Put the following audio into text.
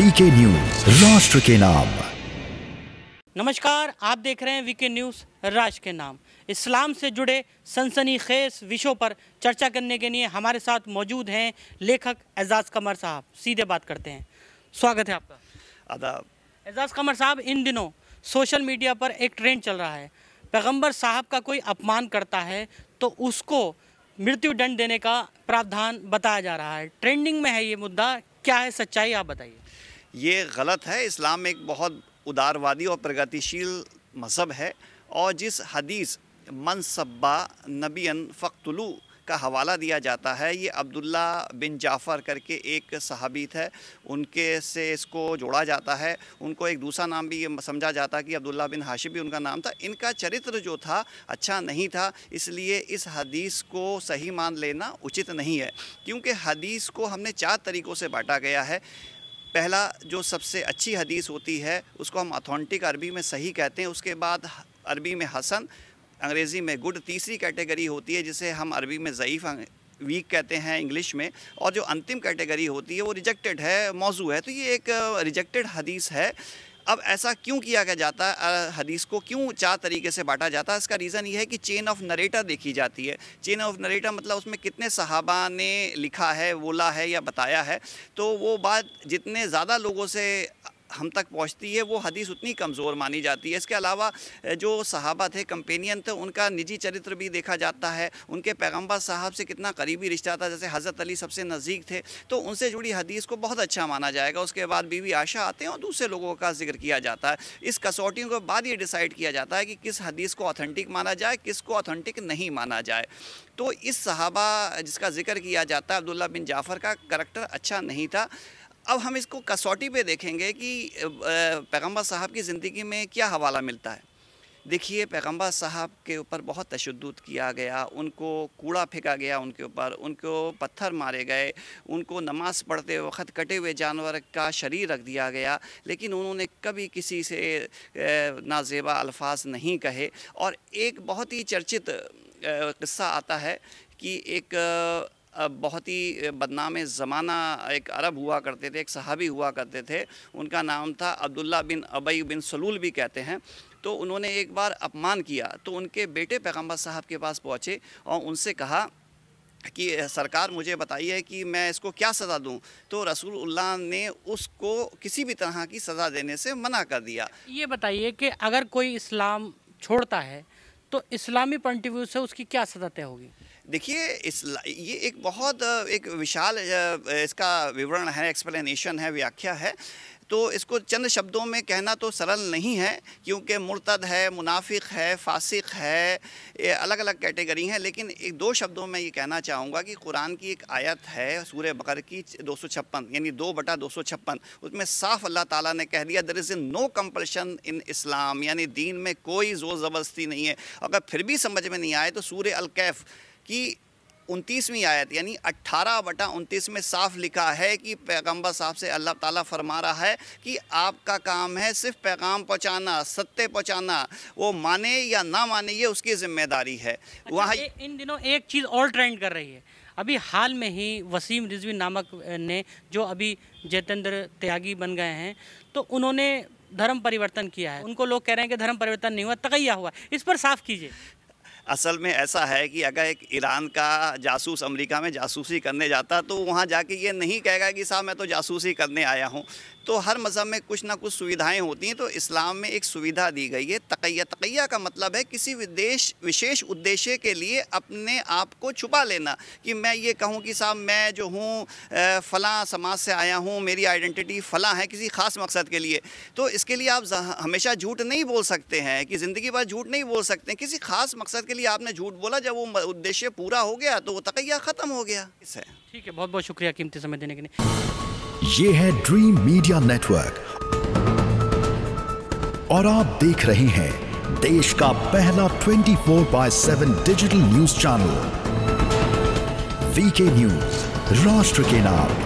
VK news राष्ट्र के नाम नमस्कार आप देख रहे हैं वीके न्यूज राष्ट्र के नाम इस्लाम से जुड़े सनसनी खेस विषयों पर चर्चा करने के लिए हमारे साथ मौजूद हैं लेखक एजाज कमर साहब सीधे बात करते हैं स्वागत है आपका आदाब एजाज कमर साहब इन दिनों सोशल मीडिया पर एक ट्रेंड चल रहा है पैगंबर साहब का कोई अपमान करता है तो उसको मृत्यु दंड देने का प्रावधान बताया जा रहा है ट्रेंडिंग में है ये मुद्दा क्या है सच्चाई आप बताइए ये गलत है इस्लाम एक बहुत उदारवादी और प्रगतिशील मज़हब है और जिस हदीस मनसब्बा नबीन फ़क्तलू का हवाला दिया जाता है ये अब्दुल्ला बिन जाफ़र करके एक सहाबीत है उनके से इसको जोड़ा जाता है उनको एक दूसरा नाम भी ये समझा जाता कि अब्दुल्ला बिन हाशिम भी उनका नाम था इनका चरित्र जो था अच्छा नहीं था इसलिए इस हदीस को सही मान लेना उचित नहीं है क्योंकि हदीस को हमने चार तरीक़ों से बांटा गया है पहला जो सबसे अच्छी हदीस होती है उसको हम अथॉन्टिक अरबी में सही कहते हैं उसके बाद अरबी में हसन अंग्रेज़ी में गुड तीसरी कैटेगरी होती है जिसे हम अरबी में ज़यीफ़ वीक अं, कहते हैं इंग्लिश में और जो अंतिम कैटेगरी होती है वो रिजेक्टेड है मौजू है तो ये एक रिजेक्टेड हदीस है अब ऐसा क्यों किया गया जाता है हदीस को क्यों चार तरीके से बांटा जाता है इसका रीज़न ये है कि चेन ऑफ नरेटर देखी जाती है चेन ऑफ नरेटर मतलब उसमें कितने सहाबा ने लिखा है बोला है या बताया है तो वो बात जितने ज़्यादा लोगों से हम तक पहुँचती है वो हदीस उतनी कमज़ोर मानी जाती है इसके अलावा जो सहाबा थे कंपेनियन थे उनका निजी चरित्र भी देखा जाता है उनके पैगम्बर साहब से कितना करीबी रिश्ता था जैसे हज़रत अली सबसे नज़दीक थे तो उनसे जुड़ी हदीस को बहुत अच्छा माना जाएगा उसके बाद बीवी आशा आते हैं और दूसरे लोगों का जिक्र किया जाता है इस कसौटियों के बाद ये डिसाइड किया जाता है कि किस हदीस को ऑथेंटिक माना जाए को ऑथेंटिक नहीं माना जाए तो इस सहाबा जिसका जिक्र किया जाता है अब्दुल्ला बिन जाफ़र का करैक्टर अच्छा नहीं था अब हम इसको कसौटी पे देखेंगे कि पैगंबर साहब की ज़िंदगी में क्या हवाला मिलता है देखिए पैगंबर साहब के ऊपर बहुत तशद किया गया उनको कूड़ा फेंका गया उनके ऊपर उनको पत्थर मारे गए उनको नमाज़ पढ़ते वक्त कटे हुए जानवर का शरीर रख दिया गया लेकिन उन्होंने कभी किसी से नाजेबा अल्फाज नहीं कहे और एक बहुत ही चर्चित किस्सा आता है कि एक बहुत ही बदनाम ज़माना एक अरब हुआ करते थे एक सहाबी हुआ करते थे उनका नाम था अब्दुल्ला बिन अबई बिन सलूल भी कहते हैं तो उन्होंने एक बार अपमान किया तो उनके बेटे पैगम्बर साहब के पास पहुँचे और उनसे कहा कि सरकार मुझे बताइए कि मैं इसको क्या सज़ा दूं तो रसूलुल्लाह ने उसको किसी भी तरह की सज़ा देने से मना कर दिया ये बताइए कि अगर कोई इस्लाम छोड़ता है तो इस्लामी पॉइंट ऑफ व्यू से उसकी क्या सजा तय होगी देखिए इस ये एक बहुत एक विशाल इसका विवरण है एक्सप्लेनेशन है व्याख्या है तो इसको चंद शब्दों में कहना तो सरल नहीं है क्योंकि मुर्तद है मुनाफिक है फासिक है अलग अलग कैटेगरी हैं लेकिन एक दो शब्दों में ये कहना चाहूँगा कि कुरान की एक आयत है सूर्य बकर की दो सौ छप्पन यानी दो बटा दो सौ छप्पन उसमें साफ अल्लाह ताला ने कह दिया there is no compulsion in Islam यानी दीन में कोई ज़ोर ज़बरदस्ती नहीं है अगर फिर भी समझ में नहीं आए तो सूर्य अलकैफ़ कि उनतीसवीं आयत यानी अट्ठारह बटा उनतीस में साफ लिखा है कि पैगंबर साहब से अल्लाह ताला फरमा रहा है कि आपका काम है सिर्फ पैगाम पहुँचाना सत्य पहुँचाना वो माने या ना माने ये उसकी जिम्मेदारी है अच्छा, वहाँ इन दिनों एक चीज़ और ट्रेंड कर रही है अभी हाल में ही वसीम रिजवी नामक ने जो अभी जतेंद्र त्यागी बन गए हैं तो उन्होंने धर्म परिवर्तन किया है उनको लोग कह रहे हैं कि धर्म परिवर्तन नहीं हुआ तगैया हुआ इस पर साफ कीजिए असल में ऐसा है कि अगर एक ईरान का जासूस अमेरिका में जासूसी करने जाता तो वहाँ जाके ये नहीं कहेगा कि साहब मैं तो जासूसी करने आया हूँ तो हर मज़हब में कुछ ना कुछ सुविधाएं होती हैं तो इस्लाम में एक सुविधा दी गई है तकैया तकैया का मतलब है किसी विदेश विशेष उद्देश्य के लिए अपने आप को छुपा लेना कि मैं ये कहूँ कि साहब मैं जो हूँ फ़लाँ समाज से आया हूँ मेरी आइडेंटिटी फ़लाँ है किसी ख़ास मकसद के लिए तो इसके लिए आप हमेशा झूठ नहीं बोल सकते हैं कि ज़िंदगी भर झूठ नहीं बोल सकते किसी ख़ास मकसद के लिए आपने झूठ बोला जब वो उद्देश्य पूरा हो गया तो वो तकैया खत्म हो गया ठीक है बहुत बहुत शुक्रिया कीमती समय देने के लिए ये है ड्रीम मीडिया नेटवर्क और आप देख रहे हैं देश का पहला 24 four by seven digital news channel VK news राष्ट्र के नाम